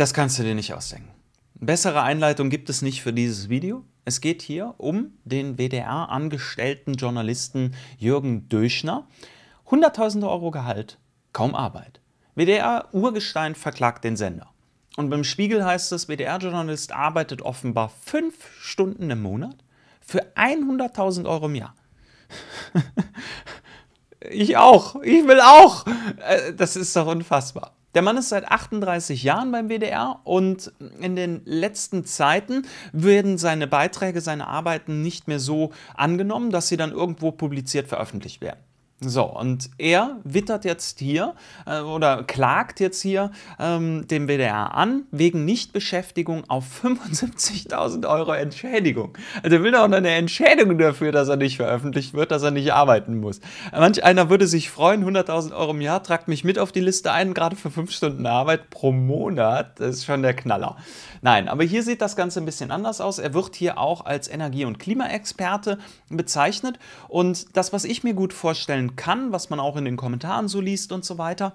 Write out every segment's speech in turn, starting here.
Das kannst du dir nicht ausdenken. Bessere Einleitung gibt es nicht für dieses Video. Es geht hier um den WDR-angestellten Journalisten Jürgen Döschner. Hunderttausende Euro Gehalt, kaum Arbeit. WDR-Urgestein verklagt den Sender. Und beim Spiegel heißt es, WDR-Journalist arbeitet offenbar fünf Stunden im Monat für 100.000 Euro im Jahr. ich auch, ich will auch. Äh, das ist doch unfassbar. Der Mann ist seit 38 Jahren beim WDR und in den letzten Zeiten werden seine Beiträge, seine Arbeiten nicht mehr so angenommen, dass sie dann irgendwo publiziert veröffentlicht werden. So, und er wittert jetzt hier äh, oder klagt jetzt hier ähm, den WDR an wegen Nichtbeschäftigung auf 75.000 Euro Entschädigung. Also er will doch noch eine Entschädigung dafür, dass er nicht veröffentlicht wird, dass er nicht arbeiten muss. Manch einer würde sich freuen, 100.000 Euro im Jahr, tragt mich mit auf die Liste ein, gerade für 5 Stunden Arbeit pro Monat. Das ist schon der Knaller. Nein, aber hier sieht das Ganze ein bisschen anders aus. Er wird hier auch als Energie- und Klimaexperte bezeichnet. Und das, was ich mir gut vorstellen kann, was man auch in den Kommentaren so liest und so weiter.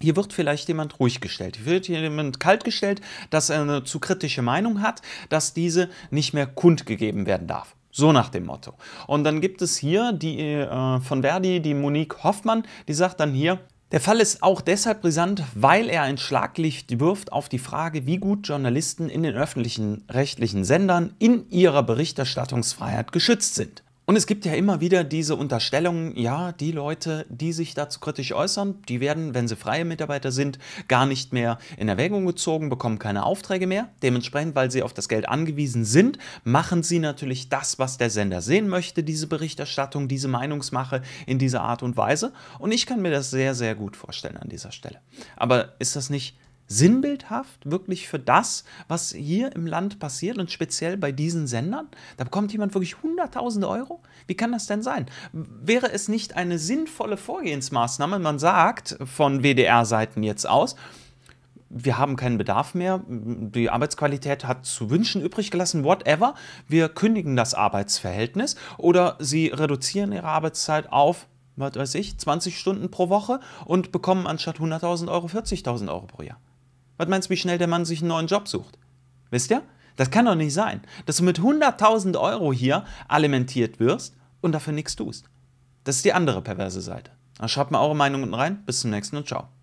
Hier wird vielleicht jemand ruhig gestellt, hier wird jemand kaltgestellt, dass er eine zu kritische Meinung hat, dass diese nicht mehr kundgegeben werden darf. So nach dem Motto. Und dann gibt es hier die äh, von Verdi, die Monique Hoffmann, die sagt dann hier, der Fall ist auch deshalb brisant, weil er ein Schlaglicht wirft auf die Frage, wie gut Journalisten in den öffentlichen rechtlichen Sendern in ihrer Berichterstattungsfreiheit geschützt sind. Und es gibt ja immer wieder diese Unterstellungen, ja, die Leute, die sich dazu kritisch äußern, die werden, wenn sie freie Mitarbeiter sind, gar nicht mehr in Erwägung gezogen, bekommen keine Aufträge mehr. Dementsprechend, weil sie auf das Geld angewiesen sind, machen sie natürlich das, was der Sender sehen möchte, diese Berichterstattung, diese Meinungsmache in dieser Art und Weise. Und ich kann mir das sehr, sehr gut vorstellen an dieser Stelle. Aber ist das nicht sinnbildhaft wirklich für das, was hier im Land passiert und speziell bei diesen Sendern? Da bekommt jemand wirklich hunderttausende Euro? Wie kann das denn sein? Wäre es nicht eine sinnvolle Vorgehensmaßnahme? Man sagt von WDR-Seiten jetzt aus, wir haben keinen Bedarf mehr, die Arbeitsqualität hat zu wünschen übrig gelassen, whatever, wir kündigen das Arbeitsverhältnis oder sie reduzieren ihre Arbeitszeit auf, was weiß ich, 20 Stunden pro Woche und bekommen anstatt 100.000 Euro 40.000 Euro pro Jahr. Was meinst du, wie schnell der Mann sich einen neuen Job sucht? Wisst ihr? Das kann doch nicht sein, dass du mit 100.000 Euro hier alimentiert wirst und dafür nichts tust. Das ist die andere perverse Seite. schreibt mal eure Meinung unten rein. Bis zum nächsten und ciao.